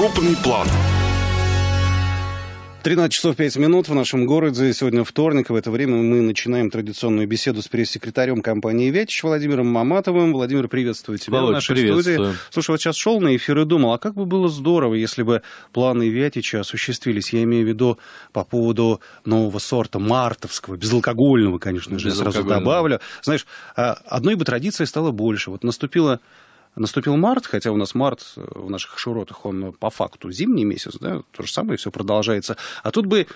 Крупный план. 13 часов 5 минут в нашем городе. Сегодня вторник. В это время мы начинаем традиционную беседу с пресс-секретарем компании Ветич Владимиром Маматовым. Владимир, приветствую тебя Володь, в нашей приветствую. студии. Слушай, вот сейчас шел на эфир и думал, а как бы было здорово, если бы планы Ветича осуществились. Я имею в виду по поводу нового сорта мартовского, безалкогольного, конечно же, безалкогольного. сразу добавлю. Знаешь, а, одной бы традиции стало больше. Вот наступила Наступил март, хотя у нас март э, в наших широтах, он э, по факту зимний месяц, да, то же самое, все продолжается. А тут бы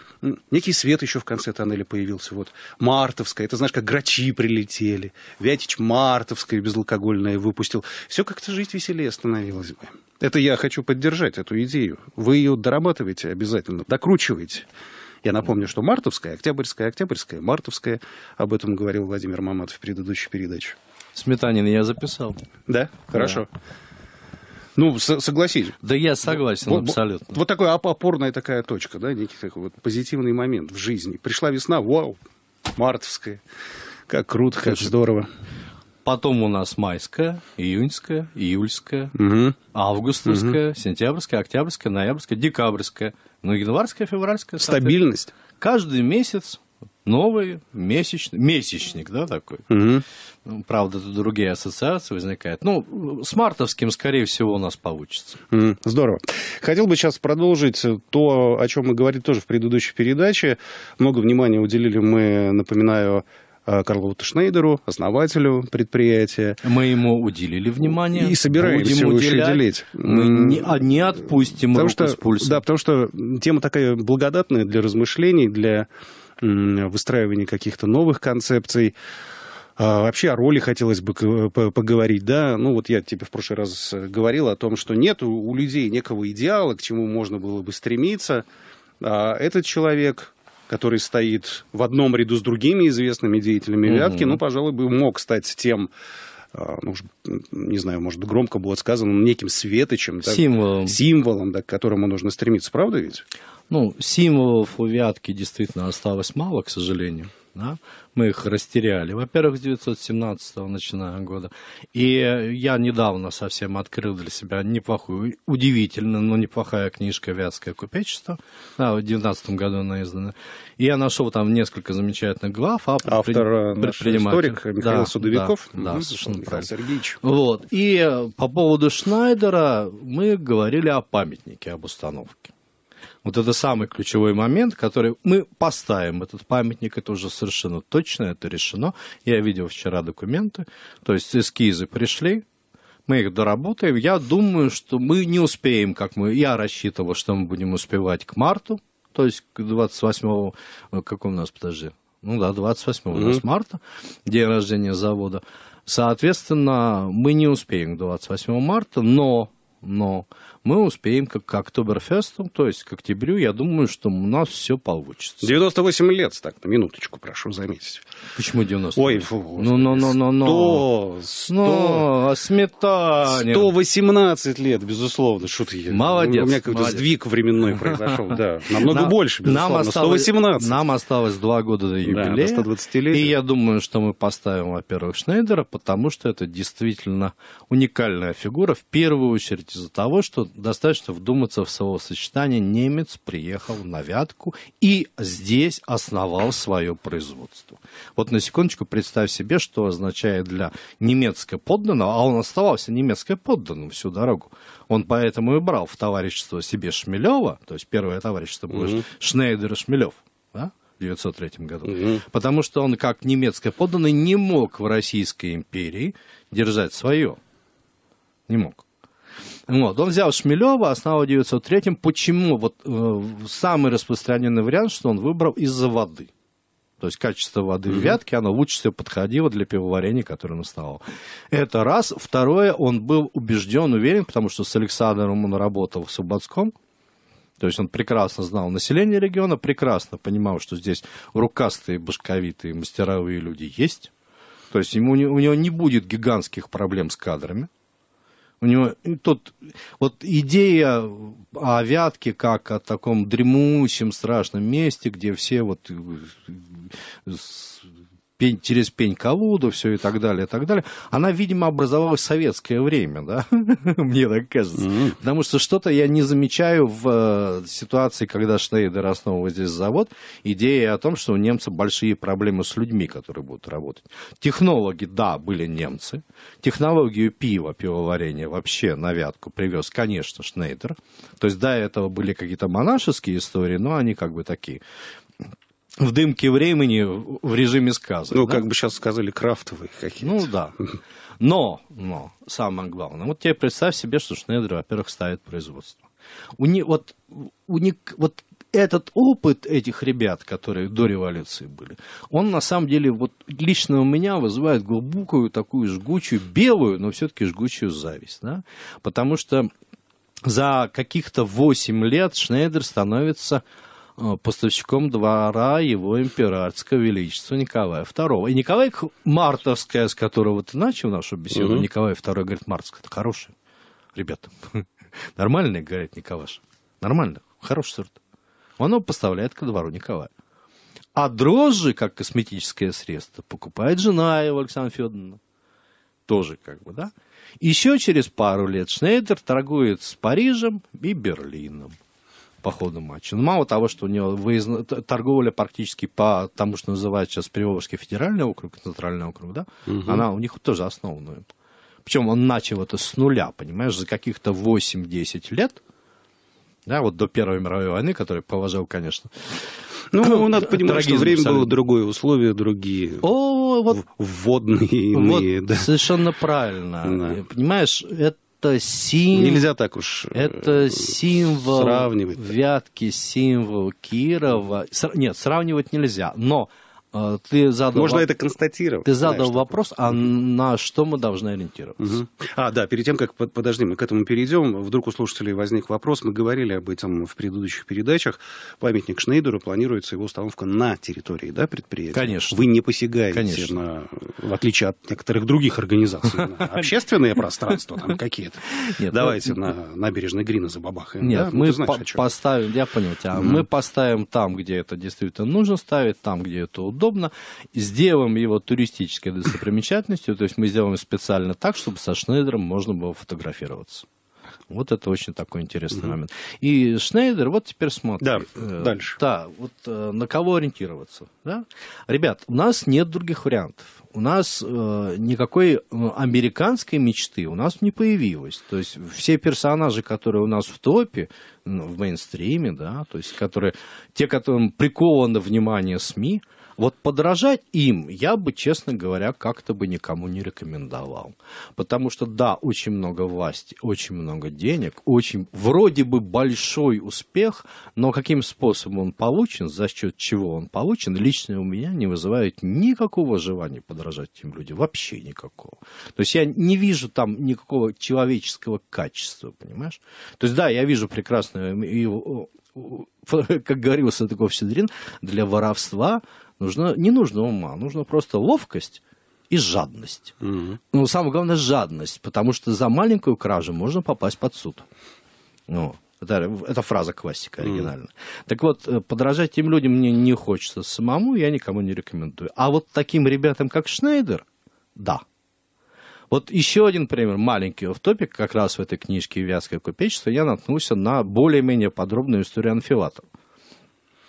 некий свет еще в конце тоннеля появился. Вот мартовская, это знаешь, как грачи прилетели. Вятич мартовская безалкогольная выпустил. Все как-то жить веселее становилось бы. Это я хочу поддержать, эту идею. Вы ее дорабатываете обязательно, докручиваете. Я напомню, что мартовская, октябрьская, октябрьская, мартовская. Об этом говорил Владимир Маматов в предыдущей передаче. Сметанин я записал. Да? Хорошо. Да. Ну, согласись. Да я согласен вот, абсолютно. Вот, вот такая опорная такая точка, да, некий такой вот позитивный момент в жизни. Пришла весна, вау, мартовская. Как круто, Слушай, как здорово. Потом у нас майская, июньская, июльская, угу. августовская, угу. сентябрьская, октябрьская, ноябрьская, декабрьская. Ну, январская, февральская. Стабильность. Каждый месяц новый месячный, месячник, да, такой. Угу. Правда, тут другие ассоциации возникают. Ну, с мартовским, скорее всего, у нас получится. Здорово. Хотел бы сейчас продолжить то, о чем мы говорили тоже в предыдущей передаче. Много внимания уделили мы, напоминаю, э, карлову Тышнейдеру, основателю предприятия. Мы ему уделили внимание. И собираемся будем уделять. еще уделить. Мы не, а, не отпустим потому руку что, с пульса. Да, потому что тема такая благодатная для размышлений, для выстраивании каких-то новых концепций. А вообще о роли хотелось бы э, поговорить, да. Ну вот я тебе в прошлый раз э, говорил о том, что нет у людей некого идеала, к чему можно было бы стремиться. А этот человек, который стоит в одном ряду с другими известными деятелями угу. ну, пожалуй, бы мог стать тем, а, ну, не знаю, может, громко будет сказано, неким светочем. Да, символом. Символом, да, к которому нужно стремиться. Правда ведь? Ну, символов у Вятки действительно осталось мало, к сожалению. Да? Мы их растеряли. Во-первых, с 917 начиная года. И я недавно совсем открыл для себя неплохую, удивительно, но неплохая книжка «Вятское купечество». Да, в 19 году она издана. И я нашел там несколько замечательных глав. А Автор э, наш историк Михаил да, Судовиков. Да, да совершенно Михаил правильно. Сергеевич. Вот. И э, по поводу Шнайдера мы говорили о памятнике, об установке. Вот это самый ключевой момент, который мы поставим, этот памятник, это уже совершенно точно, это решено. Я видел вчера документы, то есть эскизы пришли, мы их доработаем. Я думаю, что мы не успеем, как мы, я рассчитывал, что мы будем успевать к марту, то есть к 28-му, э, как у нас, подожди, ну да, 28 mm-hmm. у нас марта, день рождения завода. Соответственно, мы не успеем к 28 марта, но, но мы успеем к, к Октоберфесту, то есть к октябрю, я думаю, что у нас все получится. 98 лет, так, на минуточку, прошу заметить. Почему 90? Ой, фу, ну, ну, ну, ну, ну. 100, 100, ну, а сметанин. 118 лет, безусловно, что ты. Молодец. У меня какой-то сдвиг временной произошел, да. Намного больше, безусловно, нам осталось, 118. Нам осталось два года до юбилея. Да, до 120 лет. И я думаю, что мы поставим, во-первых, Шнейдера, потому что это действительно уникальная фигура, в первую очередь из-за того, что достаточно вдуматься в сочетание. «немец приехал на Вятку и здесь основал свое производство». Вот на секундочку представь себе, что означает для немецкого подданного, а он оставался немецким подданным всю дорогу. Он поэтому и брал в товарищество себе Шмелева, то есть первое товарищество было угу. Шнейдер и Шмелев, да? 1903 году. Угу. Потому что он, как немецкий подданный, не мог в Российской империи держать свое. Не мог. Вот. Он взял Шмелева, основал а 903-м. Почему? Вот э, самый распространенный вариант, что он выбрал из-за воды. То есть качество воды mm-hmm. в вятке, оно лучше всего подходило для пивоварения, которое он ставил. Это раз. Второе, он был убежден, уверен, потому что с Александром он работал в Субботском. То есть он прекрасно знал население региона, прекрасно понимал, что здесь рукастые, башковитые, мастеровые люди есть. То есть ему, у него не будет гигантских проблем с кадрами. У него тут вот идея о Вятке как о таком дремучем страшном месте, где все вот э, пень, через пень-колоду, все и так далее, и так далее. Она, видимо, образовалась в советское время, да? Мне так кажется. Mm-hmm. Потому что что-то я не замечаю в э, ситуации, когда Шнейдер основывал здесь завод, идеи о том, что у немцев большие проблемы с людьми, которые будут работать. Технологи, да, были немцы. Технологию пива, пивоварения вообще на вятку привез, конечно, Шнейдер. То есть до этого были какие-то монашеские истории, но они как бы такие в дымке времени в режиме сказок. Ну, да? как бы сейчас сказали, крафтовые какие-то. Ну, да. Но, но, самое главное, вот тебе представь себе, что Шнейдер, во-первых, ставит производство. У не, вот, у не, вот этот опыт этих ребят, которые до революции были, он на самом деле вот лично у меня вызывает глубокую такую жгучую, белую, но все-таки жгучую зависть. Да? Потому что за каких-то 8 лет Шнейдер становится Э, поставщиком двора его императорского величества Николая II. И Николай Мартовская, с которого ты начал нашу беседу, угу. Николай II говорит, Мартовская, это хороший, ребята. Нормальный, говорит Николаш. Нормально, хороший сорт. Он его поставляет ко двору Николая. А дрожжи, как косметическое средство, покупает жена его, Александра Федоровна. Тоже как бы, да? Еще через пару лет Шнейдер торгует с Парижем и Берлином по ходу матча. Но ну, мало того, что у него выезд... торговля практически по тому, что называют сейчас Приволжский федеральный округ, центральный округ, да, угу. она у них тоже основная. Причем он начал это с нуля, понимаешь, за каких-то 8-10 лет, да, вот до Первой мировой войны, который положил, конечно. Ну, ну, надо понимать, что время абсолютно. было другое, условия другие. О, вот, вводные иные. Вот, да. Совершенно правильно. Да. Понимаешь, это это символ... Нельзя так уж э, Это символ сравнивать. Вятки, символ Кирова. Нет, сравнивать нельзя. Но а, ты задал Можно воп... это констатировать. Ты задал знаешь, вопрос, такое. а на что мы должны ориентироваться? Угу. А, да, перед тем, как, подожди, мы к этому перейдем, вдруг у слушателей возник вопрос, мы говорили об этом в предыдущих передачах, памятник Шнейдеру планируется его установка на территории да, предприятия. Конечно. Вы не посягаете, Конечно. На, в отличие от некоторых других организаций, Общественное пространство, там какие-то. Ну, Давайте на набережной Грина забабахаем. Нет, ну, мы поставим, я понял тебя, мы поставим там, где это действительно нужно ставить, там, где это удобно, удобно, сделаем его туристической достопримечательностью, то есть мы сделаем специально так, чтобы со Шнейдером можно было фотографироваться. Вот это очень такой интересный угу. момент. И Шнейдер, вот теперь смотрим Да, э, дальше. Да, вот э, на кого ориентироваться. Да? Ребят, у нас нет других вариантов. У нас э, никакой э, американской мечты у нас не появилось. То есть все персонажи, которые у нас в топе, ну, в мейнстриме, да, то есть которые, те, которым приковано внимание СМИ, вот подражать им я бы, честно говоря, как-то бы никому не рекомендовал. Потому что, да, очень много власти, очень много денег, очень вроде бы большой успех, но каким способом он получен, за счет чего он получен, лично у меня не вызывает никакого желания подражать этим людям, вообще никакого. То есть я не вижу там никакого человеческого качества, понимаешь? То есть да, я вижу прекрасную, как говорил Салтыков Сидрин для воровства нужно, не нужно ума, нужно просто ловкость и жадность. Угу. Ну, самое главное, жадность, потому что за маленькую кражу можно попасть под суд. Ну, это, это фраза классика оригинальная. Mm. Так вот, э, подражать тем людям мне не хочется самому, я никому не рекомендую. А вот таким ребятам, как Шнейдер, да. Вот еще один пример, маленький офтопик, как раз в этой книжке «Вязкое купечество» я наткнулся на более-менее подробную историю Анфилатова.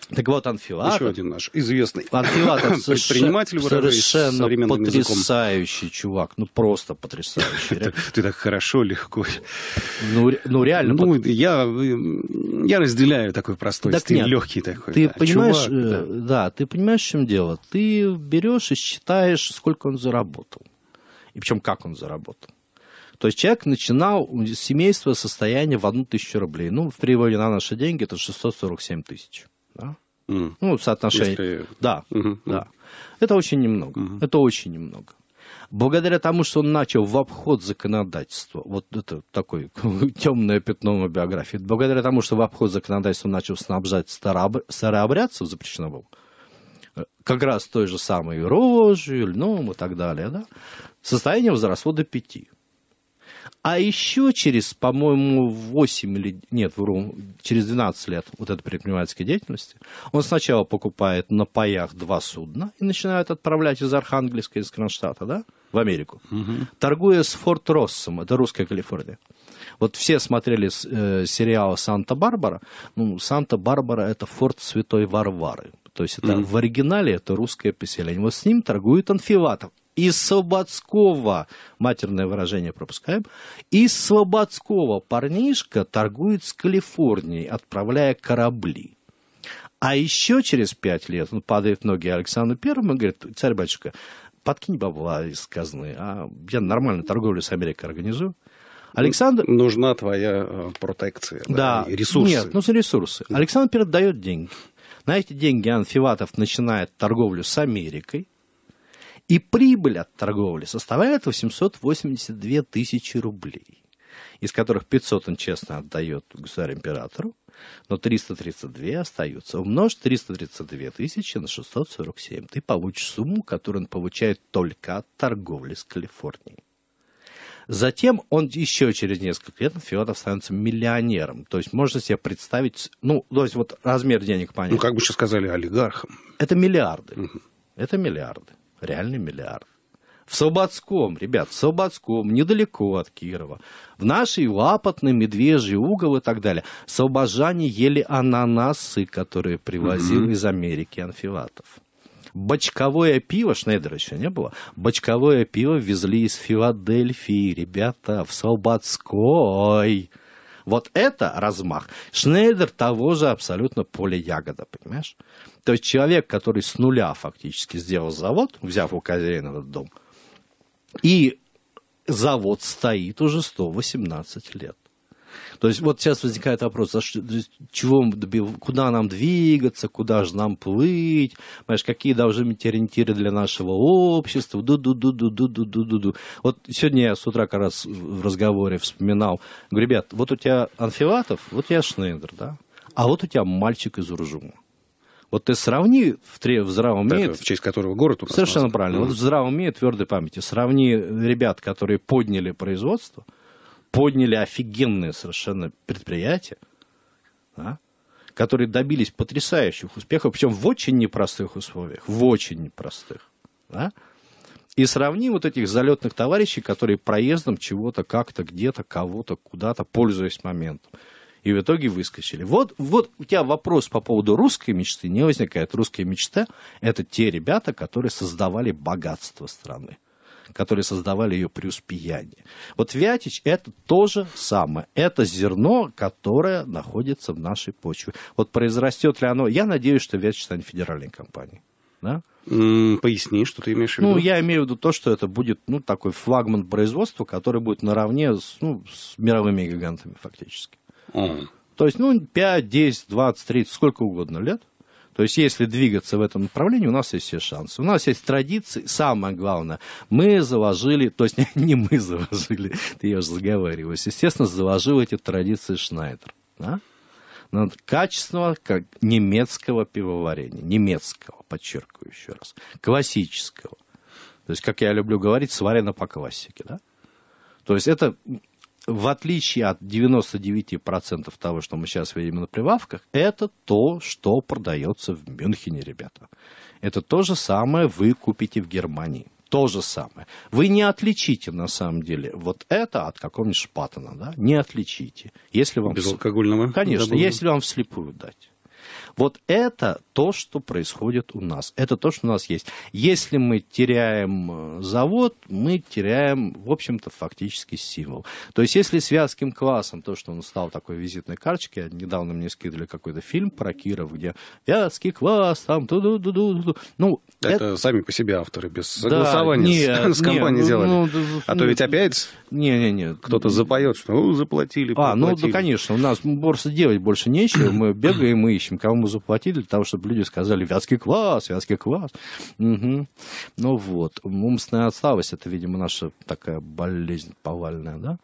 Так вот, Анфилатов... Еще один наш известный Анфилатов предприниматель, совершенно потрясающий языком. чувак. Ну, просто потрясающий. Ты так хорошо, легко. Ну, ну реально. Ну, я я разделяю такой простой стиль, легкий такой. Ты понимаешь, э, да, ты понимаешь, в чем дело? Ты берешь и считаешь, сколько он заработал. И причем, как он заработал. То есть человек начинал семейство состояние в одну тысячу рублей. Ну, в переводе на наши деньги это 647 тысяч. Mm. Ну, соотношение. Если... Да, mm-hmm. да. Это очень немного. Mm-hmm. Это очень немного. Благодаря тому, что он начал в обход законодательства, вот это такое темное пятно на биографии, благодаря тому, что в обход законодательства он начал снабжать старообр... старообрядцев запрещено было, э, как раз той же самой рожью, льном и так далее, да, состояние возросло до пяти. А еще через, по-моему, 8 или... Нет, вру, через 12 лет вот этой предпринимательской деятельности он сначала покупает на паях два судна и начинает отправлять из Архангельска, из Кронштадта, да, в Америку, угу. торгуя с Форт Россом, это русская Калифорния. Вот все смотрели э, сериал «Санта-Барбара». Ну, «Санта-Барбара» — это форт Святой Варвары. То есть это mm в оригинале это русское поселение. Вот с ним торгует Анфилатов из Слободского, матерное выражение пропускаем, из Слободского парнишка торгует с Калифорнией, отправляя корабли. А еще через пять лет он ну, падает в ноги Александру Первому и говорит, царь-батюшка, подкинь бабла из казны, а я нормально торговлю с Америкой организую. Александр... Ну, нужна твоя э, протекция, да, да ресурсы. Нет, нужны ресурсы. Александр передает деньги. На эти деньги Анфиватов начинает торговлю с Америкой. И прибыль от торговли составляет 882 тысячи рублей, из которых 500 он честно отдает государю-императору, но 332 остаются. Умножь 332 тысячи на 647. Ты получишь сумму, которую он получает только от торговли с Калифорнией. Затем он еще через несколько лет Федоров становится миллионером. То есть можно себе представить, ну, то есть вот размер денег понятно. Ну, как бы сейчас сказали, олигархом. Это миллиарды. Угу. Это миллиарды реальный миллиард. В Слободском, ребят, в Слободском, недалеко от Кирова. В нашей Лапотной, Медвежий угол и так далее. Слобожане ели ананасы, которые привозил mm-hmm. из Америки Анфилатов. Бочковое пиво, Шнейдера еще не было, бочковое пиво везли из Филадельфии, ребята, в Слободской. Вот это размах. Шнейдер того же абсолютно поля ягода, понимаешь? То есть человек, который с нуля фактически сделал завод, взяв у Казерина этот дом, и завод стоит уже 118 лет. То есть вот сейчас возникает вопрос, за что, чего, куда нам двигаться, куда же нам плыть, понимаешь, какие должны быть ориентиры для нашего общества, ду ду ду ду ду ду ду ду ду Вот сегодня я с утра как раз в разговоре вспоминал, говорю, ребят, вот у тебя Анфилатов, вот я Шнейдер, да, а вот у тебя мальчик из Уржума. Вот ты сравни в, три, в здравом уме... в честь которого город у нас Совершенно назван. правильно. Mm. Вот в здравом уме и твердой памяти. Сравни ребят, которые подняли производство, подняли офигенные совершенно предприятия, да, которые добились потрясающих успехов, причем в очень непростых условиях, в очень непростых. Да? И сравни вот этих залетных товарищей, которые проездом чего-то, как-то, где-то, кого-то, куда-то, пользуясь моментом и в итоге выскочили. Вот, вот у тебя вопрос по поводу русской мечты не возникает. Русская мечта – это те ребята, которые создавали богатство страны которые создавали ее преуспеяние. Вот Вятич – это то же самое. Это зерно, которое находится в нашей почве. Вот произрастет ли оно? Я надеюсь, что Вятич станет федеральной компанией. Да? Поясни, что ты имеешь в виду. Ну, я имею в виду то, что это будет ну, такой флагман производства, который будет наравне с, ну, с мировыми гигантами фактически. Mm. То есть, ну, 5, 10, 20, 30, сколько угодно лет. То есть, если двигаться в этом направлении, у нас есть все шансы. У нас есть традиции. Самое главное, мы заложили, то есть не мы заложили, я уже заговариваюсь, естественно, заложил эти традиции Шнайдер. Да? качественного как немецкого пивоварения. Немецкого, подчеркиваю еще раз. Классического. То есть, как я люблю говорить, сварено по классике. Да? То есть это в отличие от 99% того, что мы сейчас видим на прилавках, это то, что продается в Мюнхене, ребята. Это то же самое вы купите в Германии. То же самое. Вы не отличите, на самом деле, вот это от какого-нибудь шпатана, да? Не отличите. Если вам... Безалкогольного? Конечно, добавлю. если вам вслепую дать. Вот это то, что происходит у нас. Это то, что у нас есть. Если мы теряем э, завод, мы теряем, в общем-то, фактически символ. То есть, если с Вятским классом, то, что он стал такой визитной карточкой, а недавно мне скидывали какой-то фильм про Киров, где Вятский класс, там, ту ду ду ду ду ну, это, это сами по себе авторы, без согласования да, нет, с, нет, с компанией нет, делали. Ну, ну, а то ведь ну, опять не-не-не. Кто-то м-м. запоет, что ну, заплатили, А, заплатили. ну, да, конечно. У нас просто делать больше нечего. Мы бегаем и ищем, кому мы заплатили, для того, чтобы люди сказали «Вятский класс, Вятский класс». Угу. Ну вот. Умственная отсталость – это, видимо, наша такая болезнь повальная, да,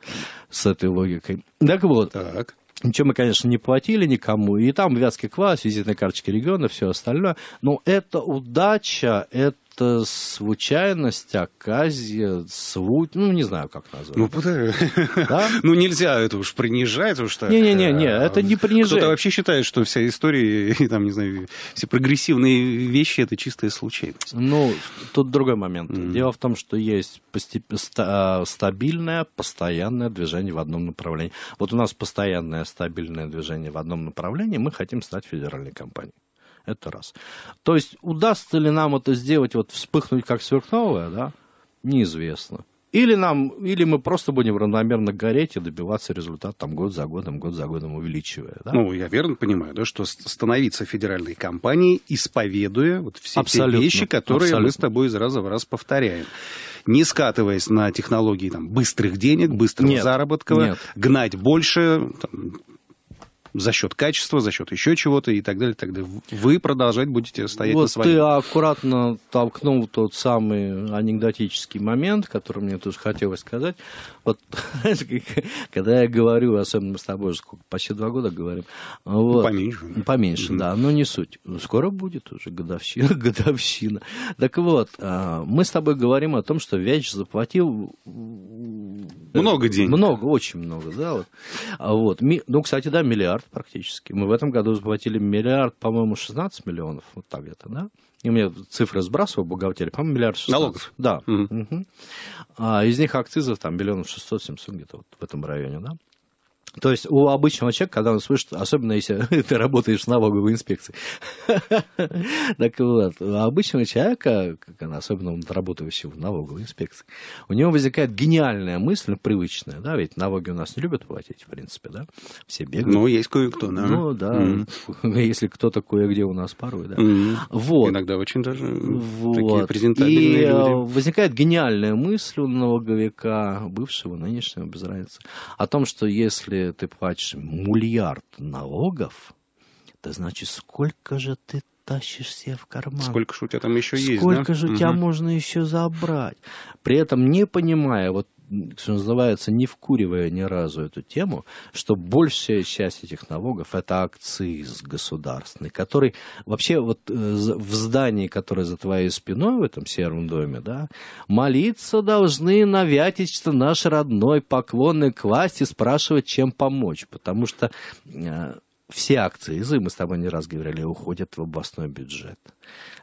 с этой логикой. Так вот. Так. Ничего мы, конечно, не платили никому. И там вятский класс, визитные карточки региона, все остальное. Но это удача, это это случайность, оказия, свуть, ну, не знаю, как назвать. Ну, да? ну нельзя это уж принижать уж так. Не-не-не, не, а, это а не принижение. Кто-то вообще считает, что вся история, и там, не знаю, все прогрессивные вещи – это чистая случайность. Ну, тут другой момент. Mm-hmm. Дело в том, что есть постеп... А, стабильное, постоянное движение в одном направлении. Вот у нас постоянное, стабильное движение в одном направлении, мы хотим стать федеральной компанией. Это раз. То есть удастся ли нам это сделать, вот вспыхнуть как сверхновая, да? Неизвестно. Или, нам, или мы просто будем равномерно гореть и добиваться результата там, год за годом, год за годом увеличивая. Да? Ну, я верно понимаю, да, что становиться федеральной компанией, исповедуя вот все абсолютно, те вещи, которые абсолютно. мы с тобой из раза в раз повторяем. Не скатываясь на технологии там, быстрых денег, быстрого заработка, гнать больше, там, за счет качества, за счет еще чего-то и так далее, так далее. Вы продолжать будете стоять вот на своем. Ты аккуратно толкнул тот самый анекдотический момент, который мне тут хотелось сказать. Вот, когда я говорю, особенно мы с тобой сколько, почти два года говорим. Вот, поменьше. Поменьше, да, но не суть. Ну, скоро будет уже годовщина. годовщина. Так вот, а, мы с тобой говорим о том, что Вяч заплатил много денег. Много, очень много, да. А вот. Ну, кстати, да, миллиард практически. Мы в этом году заплатили миллиард, по-моему, 16 миллионов, вот так где-то, да? И у меня цифры сбрасывал бухгалтерия, по-моему, миллиард 16. Налогов? Да. Угу. Угу. А из них акцизов там миллионов 600-700 где-то вот в этом районе, да? То есть у обычного человека, когда он слышит, особенно если ты работаешь в налоговой инспекции, так вот, у обычного человека, особенно он работающего в налоговой инспекции, у него возникает гениальная мысль, привычная, да, ведь налоги у нас не любят платить, в принципе, да, все бегают. Ну, есть кое-кто, да. Ну, да, если кто-то кое-где у нас порой, да. Вот. Иногда очень даже такие презентабельные люди. возникает гениальная мысль у налоговика, бывшего, нынешнего, без разницы, о том, что если ты платишь миллиард налогов, то значит, сколько же ты тащишь себе в карман. Сколько же у тебя там еще сколько есть, Сколько да? же у угу. тебя можно еще забрать? При этом не понимая вот что называется, не вкуривая ни разу эту тему, что большая часть этих налогов это акциз государственный, который вообще вот э, в здании, которое за твоей спиной в этом сером доме, да, молиться должны на вятичество наш родной поклонный власти спрашивать, чем помочь, потому что э, все акции ИЗы, мы с тобой не раз говорили, уходят в областной бюджет.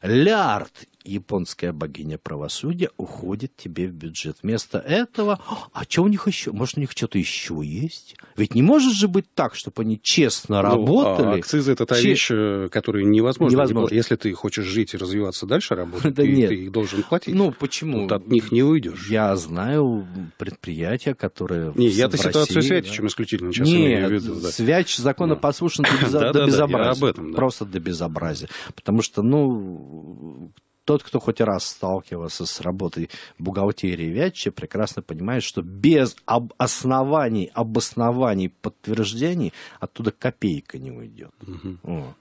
Лярд, японская богиня правосудия, уходит тебе в бюджет. Вместо этого, а что у них еще? Может, у них что-то еще есть? Ведь не может же быть так, чтобы они честно работали. Ну, а акцизы – это та Че... вещь, э, которую невозможно. невозможно. Если ты хочешь жить и развиваться дальше, работать, да ты, нет. ты их должен платить. Ну, почему? Тут от них не уйдешь. Я знаю предприятия, которые... Не, я-то ситуацию Святичем исключительно сейчас нет, имею в виду. Да. Свяч законопослушный конечно, до, безо... да, до да, безобразия. об этом, да. Просто до безобразия. Потому что, ну, тот, кто хоть раз сталкивался с работой бухгалтерии Вятчи, прекрасно понимает, что без об оснований, обоснований, подтверждений оттуда копейка не уйдет. Угу. Ну, вот.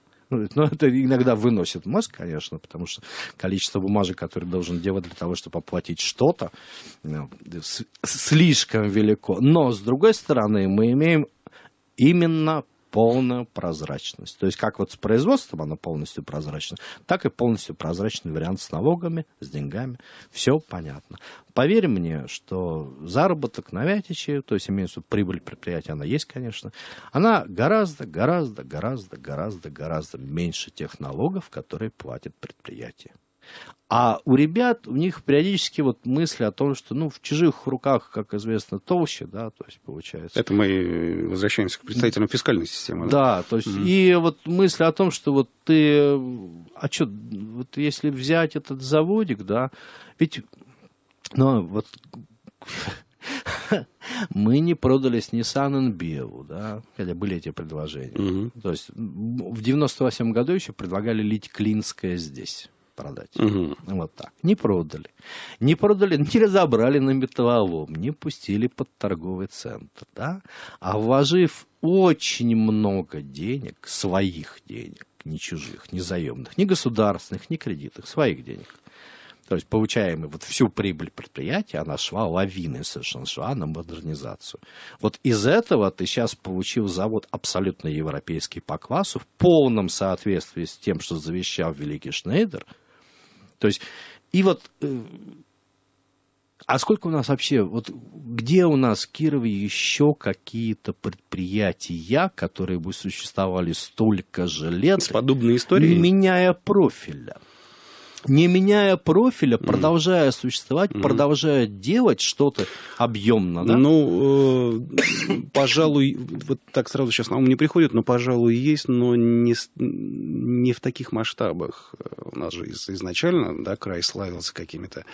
Ну, это иногда выносит мозг, конечно, потому что количество бумажек, которые должен делать для того, чтобы оплатить что-то, ну, слишком велико. Но, с другой стороны, мы имеем именно полная прозрачность. То есть как вот с производством она полностью прозрачна, так и полностью прозрачный вариант с налогами, с деньгами. Все понятно. Поверь мне, что заработок на Вятиче, то есть имеется в виду прибыль предприятия, она есть, конечно, она гораздо, гораздо, гораздо, гораздо, гораздо меньше тех налогов, которые платит предприятие. А у ребят, у них периодически вот мысли о том, что, ну, в чужих руках, как известно, толще, да, то есть получается. Это мы возвращаемся к представителям фискальной системы. Да, да то есть, mm. и вот мысли о том, что вот ты, а что, вот если взять этот заводик, да, ведь, ну, вот мы не продались Nissan NBU, да, хотя были эти предложения. Mm-hmm. То есть в 98 году еще предлагали лить Клинское здесь продать. Угу. Вот так. Не продали. Не продали, не разобрали на металлолом, не пустили под торговый центр. Да? А вложив очень много денег, своих денег, не чужих, не заемных, не государственных, не кредитных, своих денег. То есть получаемый вот всю прибыль предприятия, она шла лавиной совершенно, шла на модернизацию. Вот из этого ты сейчас получил завод абсолютно европейский по классу, в полном соответствии с тем, что завещал великий Шнейдер – то есть, и вот... Э, а сколько у нас вообще, вот где у нас в Кирове еще какие-то предприятия, которые бы существовали столько же лет? С подобной историей? Меняя профиля не меняя профиля, продолжая существовать, mm. продолжая делать что-то объемно, да? Ну, э, пожалуй, вот так сразу сейчас на ум не приходит, но, пожалуй, есть, но не, не в таких масштабах. Э, у нас же изначально, да, край славился какими-то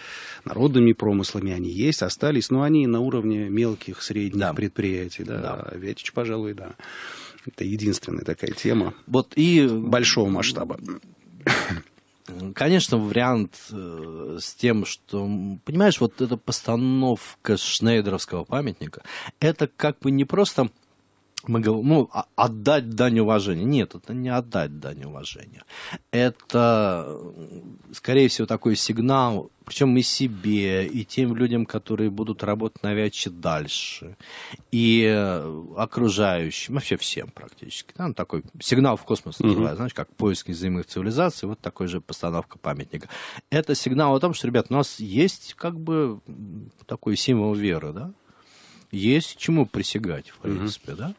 народными промыслами, они есть, остались, но они на уровне мелких, средних да. предприятий, да, да. Ветич, пожалуй, да. Это единственная такая тема. Вот и... Большого масштаба Конечно, вариант э, с тем, что, понимаешь, вот эта постановка Шнейдеровского памятника, это как бы не просто мы говорим, ну, а, отдать дань уважения. Нет, это не отдать дань уважения. Это, скорее всего, такой сигнал, причем и себе, и тем людям, которые будут работать на дальше, и э, окружающим, вообще всем практически. Там такой сигнал в космос называют, mm знаешь, как поиск неземных цивилизаций, вот такой же постановка памятника. Это сигнал о том, что, ребят, у нас есть как бы такой символ веры, да? есть чему присягать, в принципе, угу. да?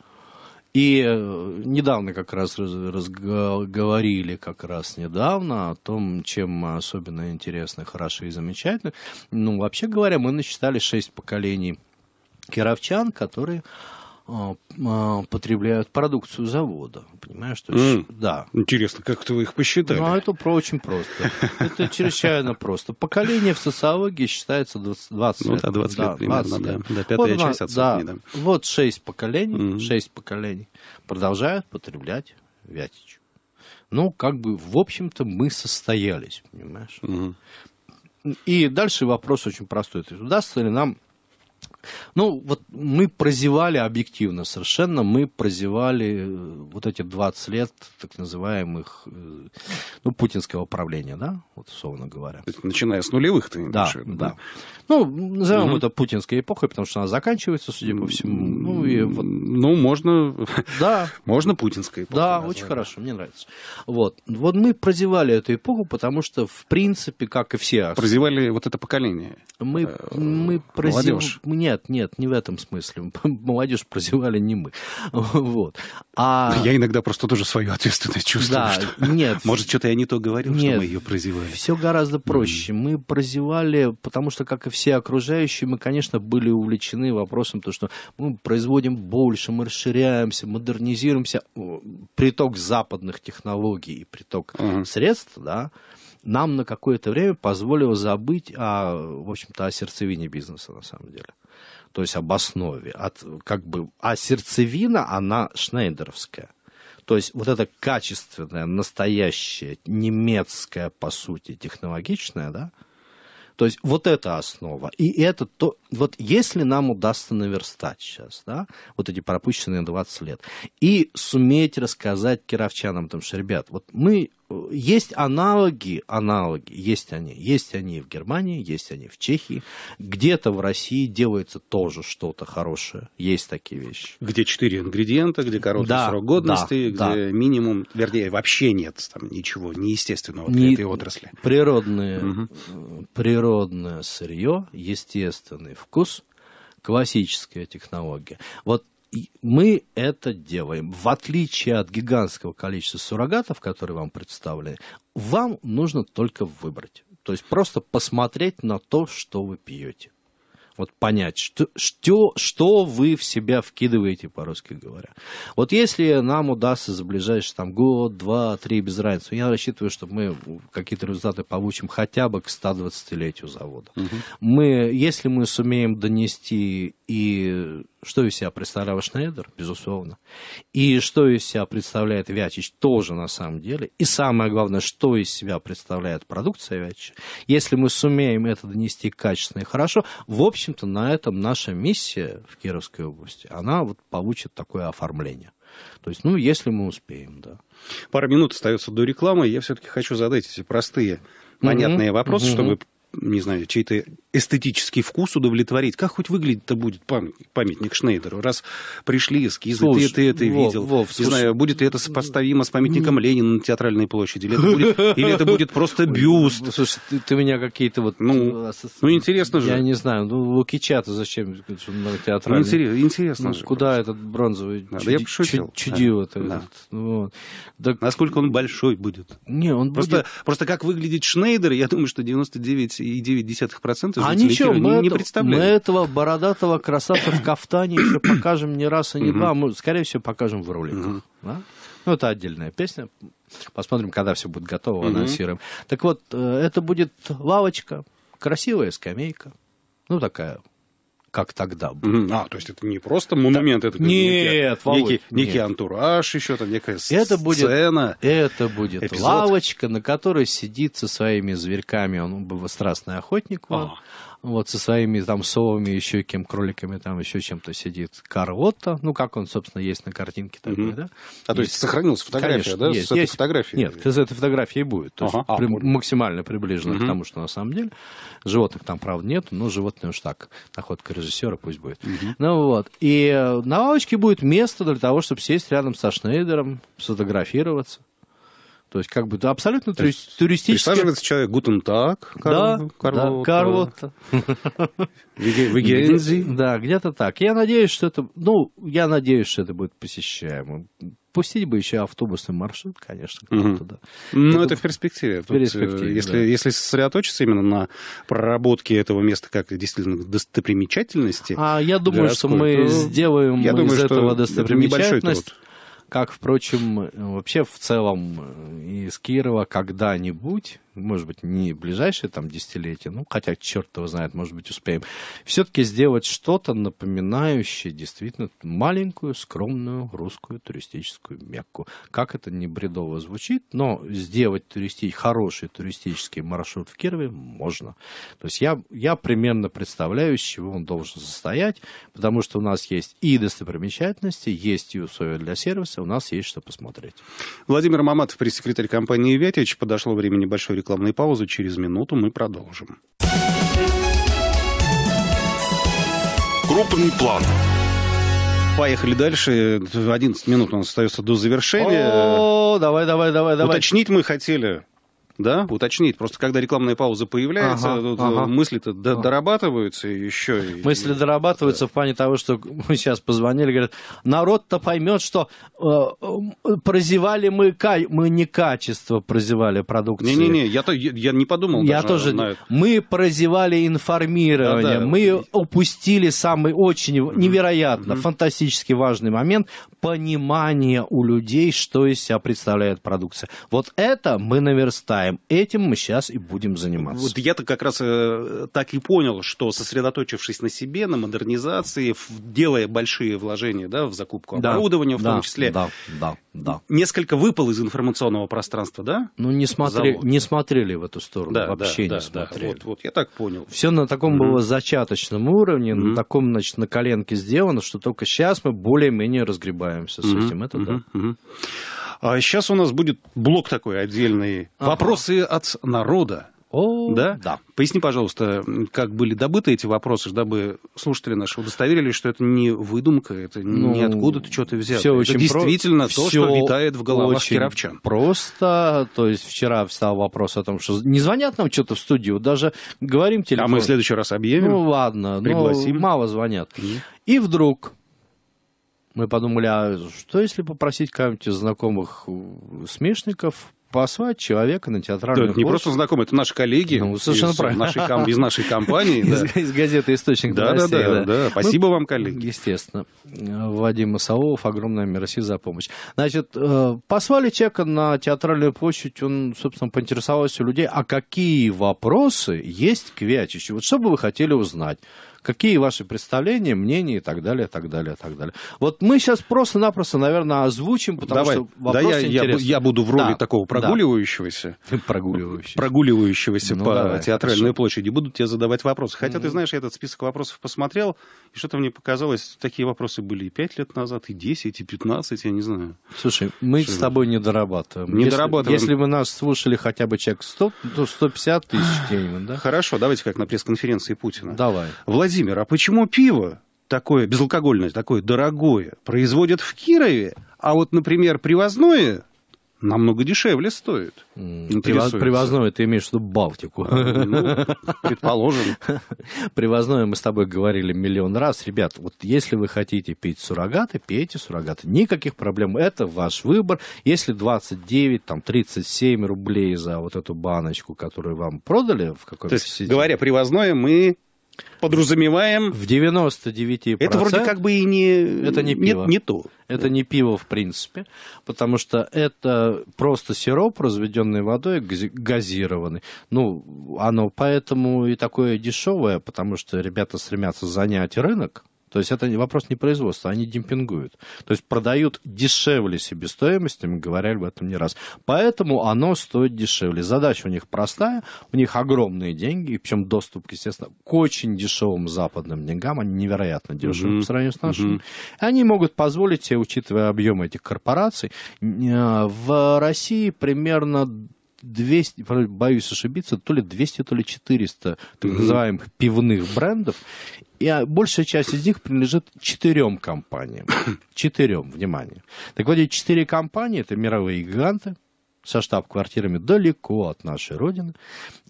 И э, недавно как раз разговаривали как раз недавно, о том, чем особенно интересно, хорошо и замечательно. Ну, вообще говоря, мы насчитали шесть поколений кировчан, которые а, а, потребляют продукцию завода. Понимаешь, что mm. да. Интересно, как вы их посчитали? Ну, это про очень просто. Это чрезвычайно просто. Поколение в социологии считается 20 лет. Ну, да, 20 лет примерно, да. Да, пятая часть от да. Вот шесть поколений, шесть поколений продолжают потреблять вятичу. Ну, как бы, в общем-то, мы состоялись, понимаешь? И дальше вопрос очень простой. То удастся ли нам ну, вот мы прозевали объективно совершенно, мы прозевали э, вот эти 20 лет так называемых, э, ну, путинского правления, да, вот условно говоря. начиная с нулевых, ты да, имеешь да. да. Ну, назовем угу. это путинской эпохой, потому что она заканчивается, судя по всему. Ну, и вот... ну можно... Да. можно путинской эпохой. Да, назвать. очень хорошо, мне нравится. Вот. вот мы прозевали эту эпоху, потому что, в принципе, как и все... Прозевали вот это поколение. Мы, э, мы прозевали... Нет, нет, нет, не в этом смысле. Молодежь прозевали не мы. Вот. А... Я иногда просто тоже свою ответственность чувствую. Да, что... нет. Может, что-то я не то говорил, нет, что мы ее прозевали. Все гораздо проще. Mm. Мы прозевали, потому что, как и все окружающие, мы, конечно, были увлечены вопросом, то, что мы производим больше, мы расширяемся, модернизируемся. Приток западных технологий и приток mm. средств, да, нам на какое-то время позволило забыть о, в общем-то, о сердцевине бизнеса, на самом деле то есть об основе, от, как бы, а сердцевина, она шнейдеровская. То есть вот это качественное, настоящее, немецкое, по сути, технологичное, да, то есть вот это основа. И это то, вот если нам удастся наверстать сейчас, да, вот эти пропущенные 20 лет, и суметь рассказать кировчанам, потому что, ребят, вот мы э, есть аналоги, аналоги, есть они, есть они в Германии, есть они в Чехии, где-то в России делается тоже что-то хорошее, есть такие вещи. Где четыре ингредиента, где короткий да, срок годности, да, где да. минимум, вернее, вообще нет там ничего неестественного для Не, этой отрасли. Природное, угу. природное сырье, естественный вкус, классическая технология. Вот мы это делаем. В отличие от гигантского количества суррогатов, которые вам представлены, вам нужно только выбрать. То есть просто посмотреть на то, что вы пьете вот понять, что, что, что вы в себя вкидываете, по-русски говоря. Вот если нам удастся за ближайший там, год, два, три, без разницы, я рассчитываю, что мы какие-то результаты получим хотя бы к 120-летию завода. Угу. Мы, если мы сумеем донести и что из себя представлял Шнейдер, безусловно, и что из себя представляет Вячич, тоже на самом деле, и самое главное, что из себя представляет продукция Вятича, если мы сумеем это донести качественно и хорошо, в общем-то, на этом наша миссия в Кировской области, она вот получит такое оформление. То есть, ну, если мы успеем, да. Пара минут остается до рекламы. Я все-таки хочу задать эти простые, понятные mm-hmm. вопросы, mm-hmm. чтобы, не знаю, чей-то эстетический вкус удовлетворить. Как хоть выглядит-то будет памятник Шнейдеру, раз пришли эскизы, слушай, ты это, это Вов, видел. Вов, не знаю, будет ли это сопоставимо с памятником Ленина на Театральной площади, или это будет, или это будет просто бюст. Слушай, ты, ты меня какие-то вот... Ну, э, ну интересно же. Я не знаю, ну Лукича-то зачем на Театральной? Ну, интересно, интересно ну, же. Куда просто. этот бронзовый да, чуди... да. да. Ну, вот. Так... Насколько он большой будет? Не, он просто, будет... Просто как выглядит Шнейдер, я думаю, что 99,9% а ничего, мы, не, это, не представляем. мы этого бородатого красавца в кафтане еще покажем не раз и не два, мы, скорее всего, покажем в роликах. Да? Ну, это отдельная песня. Посмотрим, когда все будет готово, анонсируем. Так вот, э, это будет лавочка, красивая скамейка, ну, такая как тогда был. А, то есть это не просто монумент, да. это нет, некий, Володь, некий, нет. некий антураж еще, там некая это будет, сцена. Это будет эпизод. лавочка, на которой сидит со своими зверьками, он был страстный охотник, он, а. Вот со своими там совами, еще кем, кроликами, там еще чем-то сидит Карлотта. Ну, как он, собственно, есть на картинке такой, угу. да? А есть. то есть сохранилась фотография, Конечно, да? Есть, с этой есть. фотографией? Нет, с этой фотографией будет. То ага. есть а, при... Вот. максимально приближено угу. к тому, что на самом деле. Животных там, правда, нет, но животные уж так. Находка режиссера пусть будет. Угу. Ну вот. И э, на лавочке будет место для того, чтобы сесть рядом со Шнейдером, сфотографироваться. То есть, как бы, да, абсолютно то есть, туристически. Присаживается человек, гутен так, да, Карло, да, Вегензи. Да, где-то так. Я надеюсь, что это, ну, я надеюсь, что это будет посещаемо. Пустить бы еще автобусный маршрут, конечно, угу. туда. Ну, это, в перспективе. Тут, в э, перспективе если, да. если сосредоточиться именно на проработке этого места как действительно достопримечательности. А я думаю, что мы то... сделаем я из думаю, этого достопримечательность как, впрочем, вообще в целом э, из Кирова когда-нибудь может быть, не ближайшие там десятилетия, ну, хотя черт его знает, может быть, успеем, все-таки сделать что-то напоминающее действительно маленькую, скромную русскую туристическую мекку. Как это не бредово звучит, но сделать туристи... хороший туристический маршрут в Кирове можно. То есть я, я примерно представляю, с чего он должен состоять, потому что у нас есть и достопримечательности, есть и условия для сервиса, у нас есть что посмотреть. Владимир Маматов, пресс-секретарь компании «Вятич». Подошло время небольшой рекламы рекламной паузы. Через минуту мы продолжим. Крупный план. Поехали дальше. 11 минут у нас остается до завершения. О, давай, давай, давай, давай. Уточнить мы хотели да, уточнить. Просто когда рекламная пауза появляется, ага, э, ага. мысли-то ага. дорабатываются еще. Мысли и... дорабатываются да. в плане того, что мы сейчас позвонили, говорят, народ-то поймет, что э, прозевали мы, кай... мы не качество прозевали продукции. Не-не-не, я, то, я, я не подумал я даже тоже... на Мы прозевали информирование, да, да. мы упустили самый очень mm-hmm. невероятно, mm-hmm. фантастически важный момент понимание у людей, что из себя представляет продукция. Вот это мы наверстаем знаем. Этим мы сейчас и будем заниматься. Вот я-то как раз э, так и понял, что сосредоточившись на себе, на модернизации, делая большие вложения да, в закупку да, оборудования в да, том числе, да, да, да. несколько выпал из информационного пространства, да? Ну, не, смотри, не смотрели в эту сторону, да, вообще да, не да, смотрели. Да, вот, вот я так понял. Все на таком mm-hmm. было зачаточном уровне, mm-hmm. на таком, значит, на коленке сделано, что только сейчас мы более-менее разгребаемся mm-hmm. с этим. Это mm-hmm. да. Mm-hmm сейчас а у нас будет блок такой отдельный. Ага. Вопросы от народа. О, да? да. Поясни, пожалуйста, как были добыты эти вопросы, чтобы слушатели наши удостоверились, что это не выдумка, это ну, не откуда ты что-то взял, Все это очень действительно про... то, все что витает в головах очень кировчан. Просто, то есть вчера встал вопрос о том, что не звонят нам что-то в студию, даже говорим телефон. А мы в следующий раз объявим. Ну ладно, ну, пригласим. Ну, мало звонят. И, и вдруг мы подумали, а что если попросить кого-нибудь из знакомых э, смешников позвать человека на театральную да, это не просто знакомые, это наши коллеги. Ну, совершенно из правильно. Нашей, ком- из нашей компании. Из, да. из газеты «Источник да, да, да, да, да. Ну, Спасибо Мы, вам, коллеги. Естественно. Вадим Исаулов, огромное мерси за помощь. Значит, э, послали человека на театральную площадь, он, собственно, поинтересовался у людей, а какие вопросы есть к Вячичу? Вот что бы вы хотели узнать? какие ваши представления, мнения и так далее, так далее, так далее. Вот мы сейчас просто-напросто, наверное, озвучим, потому Давай, что вопрос да, я, интересный. Я, я буду в роли да, такого прогуливающегося, да. прогуливающегося, прогуливающегося ну, по театральной площади, буду тебе задавать вопросы. Хотя, ты знаешь, я этот список вопросов посмотрел, и что-то мне показалось, такие вопросы были и 5 лет назад, и 10, и 15, я не знаю. Слушай, мы с тобой не дорабатываем. Не дорабатываем. Если бы нас слушали хотя бы человек 100, то 150 тысяч где да? Хорошо, давайте как на пресс-конференции Путина. Давай. Владимир Владимир, а почему пиво такое безалкогольное, такое дорогое, производят в Кирове, а вот, например, привозное намного дешевле стоит. Привозное ты имеешь в виду Балтику. Ну, предположим. Привозное мы с тобой говорили миллион раз. Ребят, вот если вы хотите пить суррогаты, пейте суррогаты. Никаких проблем. Это ваш выбор. Если 29, там, 37 рублей за вот эту баночку, которую вам продали в какой то сети... говоря привозное, мы подразумеваем... В 99%... Это вроде как бы и не... Это не пиво. Не, не то. Это да. не пиво, в принципе, потому что это просто сироп, разведенный водой, газированный. Ну, оно поэтому и такое дешевое, потому что ребята стремятся занять рынок, то есть это вопрос не производства, они демпингуют. То есть продают дешевле себестоимости, мы говорили об этом не раз. Поэтому оно стоит дешевле. Задача у них простая, у них огромные деньги, и причем доступ, естественно, к очень дешевым западным деньгам, они невероятно дешевые mm-hmm. по сравнению с нашими. Mm-hmm. Они могут позволить себе, учитывая объем этих корпораций, э, в России примерно 200, боюсь ошибиться, то ли 200, то ли 400 так называемых пивных брендов, и а, большая часть из них принадлежит четырем компаниям. Четырем, внимание. Так вот, эти четыре компании, это мировые гиганты, со штаб-квартирами далеко от нашей Родины,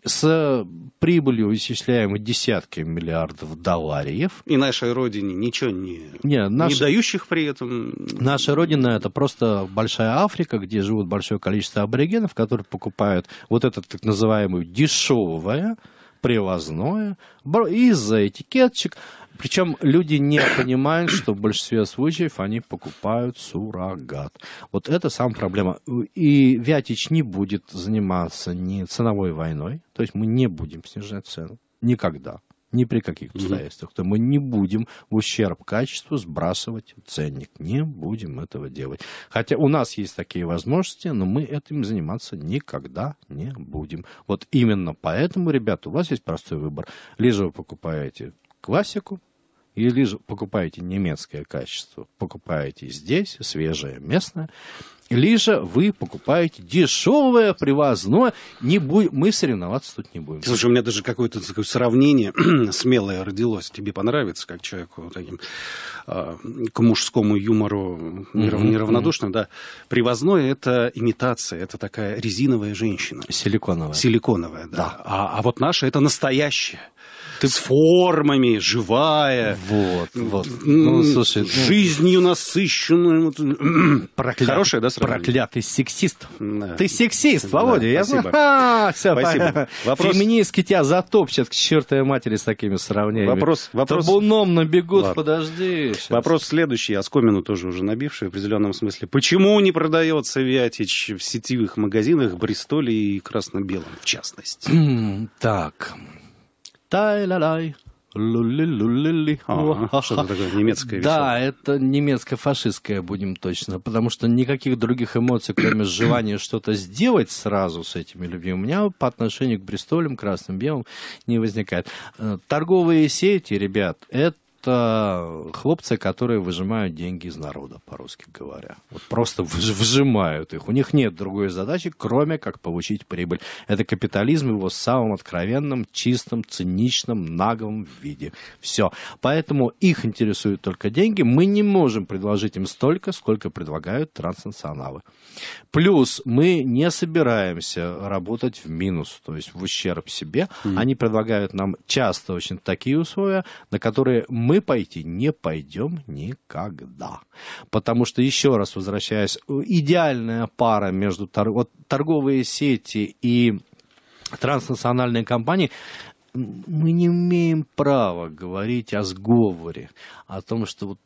с прибылью, исчисляемой десятками миллиардов долларов, И нашей Родине ничего не, не, наш... не дающих при этом. Наша Родина – это просто большая Африка, где живут большое количество аборигенов, которые покупают вот это так называемое дешевое, привозное, из-за этикетчик – причем люди не понимают, что в большинстве случаев они покупают суррогат. Вот это сам проблема. И Вятич не будет заниматься ни ценовой войной, то есть мы не будем снижать цену никогда ни при каких обстоятельствах, то мы не будем в ущерб качеству сбрасывать ценник. Не будем этого делать. Хотя у нас есть такие возможности, но мы этим заниматься никогда не будем. Вот именно поэтому, ребята, у вас есть простой выбор. Либо вы покупаете классику, или же покупаете немецкое качество, покупаете здесь, свежее, местное, или вы покупаете дешевое, привозное, не будь, мы соревноваться тут не будем. Слушай, у меня даже какое-то такое сравнение смелое родилось. Тебе понравится, как человеку таким э, к мужскому юмору неравнодушным, mm-hmm. да. Привозное это имитация, это такая резиновая женщина. Силиконовая. Силиконовая, да. да. А, а вот наша это настоящая. Ты... с формами, живая. Вот, вот. Ну, слушай, ну... Жизнью насыщенную. Проклят... Хорошее, да, сравнение? Проклятый сексист. Да. Ты сексист, Володя. Да, я спасибо. А, все, спасибо. Вопрос... Феминистки тебя затопчат к чертовой матери с такими сравнениями. Вопрос, вопрос... Табуном набегут, Ладно. подожди. Сейчас. Вопрос следующий, оскомину тоже уже набивший в определенном смысле. Почему не продается Вятич в сетевых магазинах Бристоле и красно-белом, в частности? так, тай ла лай Лули-лули-ли. А, что это такое немецкое Да, это немецко-фашистское, будем точно, потому что никаких других эмоций, кроме желания что-то сделать сразу с этими людьми, у меня по отношению к Бристолям, Красным, Белым не возникает. Э, торговые сети, ребят, это это хлопцы, которые выжимают деньги из народа, по-русски говоря. Вот просто выжимают их. У них нет другой задачи, кроме как получить прибыль. Это капитализм его самым откровенным, чистым, циничным циничном, наглом виде. Все. Поэтому их интересуют только деньги. Мы не можем предложить им столько, сколько предлагают транснационалы. Плюс мы не собираемся работать в минус, то есть в ущерб себе. Они предлагают нам часто очень такие условия, на которые мы мы пойти не пойдем никогда. Потому что, еще раз возвращаясь, э, идеальная пара между тор... вот, торговые сети и транснациональные компании мы не имеем права говорить о сговоре, о том, что вот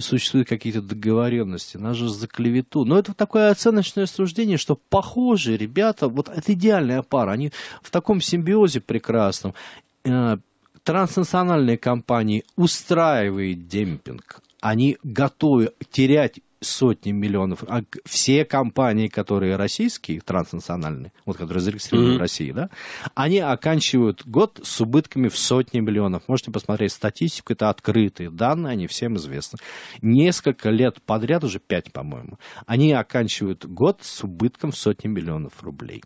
существуют какие-то договоренности, нас же за клевету. Но это такое оценочное суждение, что похожие ребята, вот это идеальная пара, они в таком симбиозе прекрасном, э, транснациональные компании устраивают демпинг. Они готовы терять сотни миллионов. А все компании, которые российские, транснациональные, вот которые зарегистрированы mm-hmm. в России, да, они оканчивают год с убытками в сотни миллионов. Можете посмотреть статистику, это открытые данные, они всем известны. Несколько лет подряд, уже пять, по-моему, они оканчивают год с убытком в сотни миллионов рублей.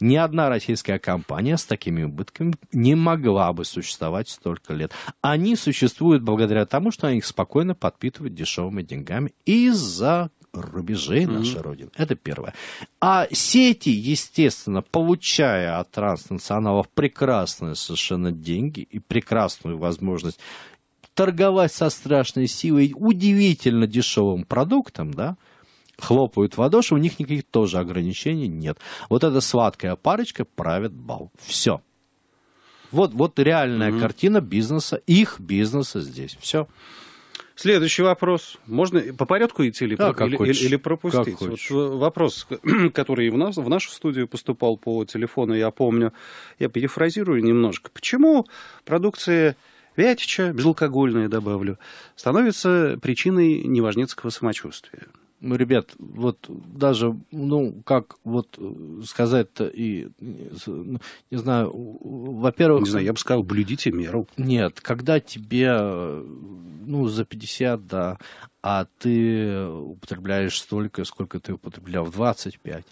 Ни одна российская компания с такими убытками не могла бы существовать столько лет. Они существуют благодаря тому, что они их спокойно подпитывают дешевыми деньгами из-за рубежей mm-hmm. нашей Родины. Это первое. А сети, естественно, получая от транснационалов прекрасные совершенно деньги и прекрасную возможность торговать со страшной силой удивительно дешевым продуктом, да, хлопают в ладоши, у них никаких тоже ограничений нет. Вот эта сладкая парочка правит бал. Все. Вот, вот реальная угу. картина бизнеса, их бизнеса здесь. Все. Следующий вопрос. Можно по порядку идти или, да, про, или, хочешь. или пропустить? Как вот вопрос, который в, нас, в нашу студию поступал по телефону, я помню. Я перефразирую немножко. Почему продукция Вятича, безалкогольная добавлю, становится причиной неважнецкого самочувствия? ну, ребят, вот даже, ну, как вот сказать-то и, ну, не знаю, во-первых... Не знаю, я бы сказал, блюдите меру. Нет, когда тебе, ну, за 50, да, а ты употребляешь столько, сколько ты употреблял в 25.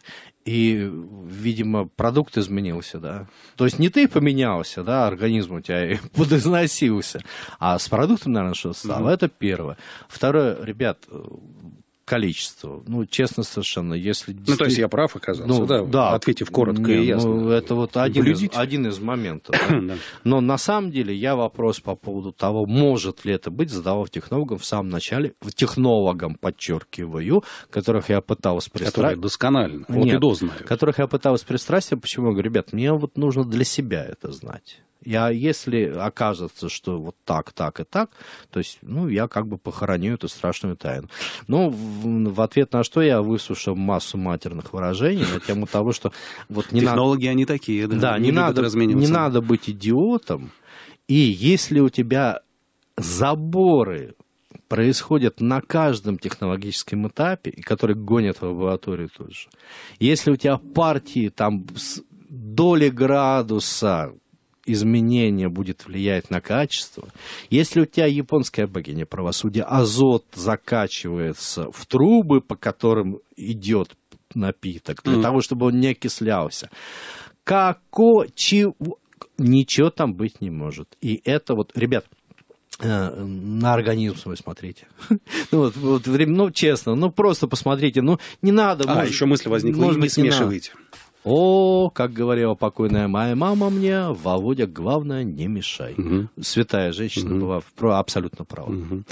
И, видимо, продукт изменился, да. То есть не ты поменялся, да, организм у тебя подизносился, а с продуктом, наверное, что стало. Mm-hmm. Это первое. Второе, ребят, количество, Ну, честно совершенно, если... Ну, то есть я прав оказался, ну, да? да? Ответив коротко не, и ясно. Ну, это вот один из, один из моментов. Да? да. Но на самом деле я вопрос по поводу того, может ли это быть, задавал технологам в самом начале, технологам, подчеркиваю, которых я пытался пристрастием... Которые досконально, вот Нет, и дознают. Которых я пытался пристрастием, почему я говорю, ребят, мне вот нужно для себя это знать. Я если окажется, что вот так, так и так, то есть, ну, я как бы похороню эту страшную тайну. Но в, в ответ на что я выслушал массу матерных выражений на тему того, что вот не Технологи, надо... они такие, да, да не, надо, не надо быть идиотом, и если у тебя заборы происходят на каждом технологическом этапе, и которые гонят в лабораторию тоже, Если у тебя партии там доли градуса изменение будет влиять на качество. Если у тебя японская богиня правосудия, азот закачивается в трубы, по которым идет напиток, для mm того, чтобы он не окислялся. Како, чего, ничего там быть не может. И это вот, ребят, э, на организм свой смотрите. ну, вот, вот, ну, честно, ну, просто посмотрите. Ну, не надо. А, может, еще мысль возникла, может быть, не смешивайте. Не о, как говорила покойная моя мама мне, Володя, главное, не мешай. Угу. Святая женщина угу. была про абсолютно права. Угу.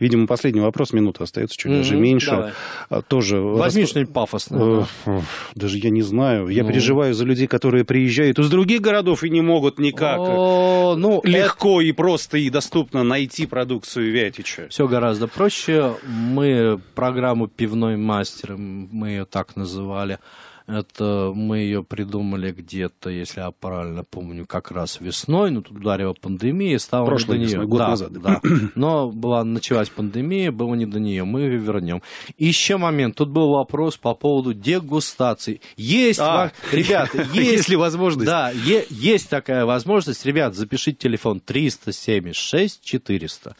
Видимо, последний вопрос, минута остается чуть угу. даже меньше. Давай. А, тоже э, Возьми рас... что-нибудь пафосное. Э, даже я не знаю. Я ну. переживаю за людей, которые приезжают из других городов и не могут никак О, ну, э, легко это... и просто и доступно найти продукцию Вятича. Все гораздо проще. Мы программу «Пивной мастер», мы ее так называли, это мы ее придумали где-то, если я правильно помню, как раз весной, но ну, тут ударила пандемия, стало прошлый не до нее. год да, назад. Да. Но была, началась пандемия, было не до нее, мы ее вернем. еще момент, тут был вопрос по поводу дегустации. Есть, а, во... ребята, есть, ли возможность? Да, есть такая возможность. Ребят, запишите телефон 376 400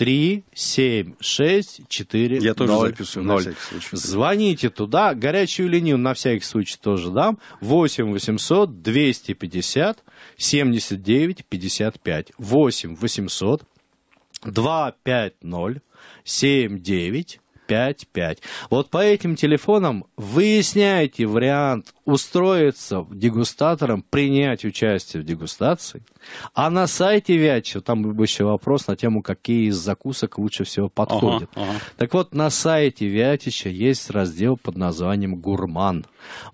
три семь шесть четыре Я 0, тоже записываю 0. на всякий случай. Звоните туда, горячую линию на всякий случай тоже дам. 8 800 250 79 55. 8 800 250 79 5-5. Вот по этим телефонам выясняйте вариант устроиться дегустатором, принять участие в дегустации. А на сайте Вячева, там будущий вопрос на тему, какие из закусок лучше всего подходят. Ага, ага. Так вот, на сайте Вятича есть раздел под названием «Гурман».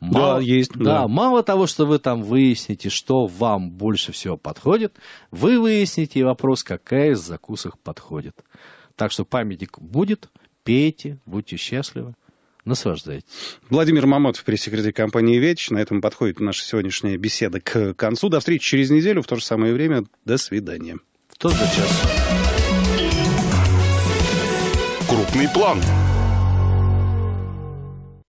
Мало, да, есть. Да, да, мало того, что вы там выясните, что вам больше всего подходит, вы выясните вопрос, какая из закусок подходит. Так что памятник будет – пейте, будьте счастливы, наслаждайтесь. Владимир Мамонтов, пресс-секретарь компании «Веч». На этом подходит наша сегодняшняя беседа к концу. До встречи через неделю в то же самое время. До свидания. В тот же час. Крупный план.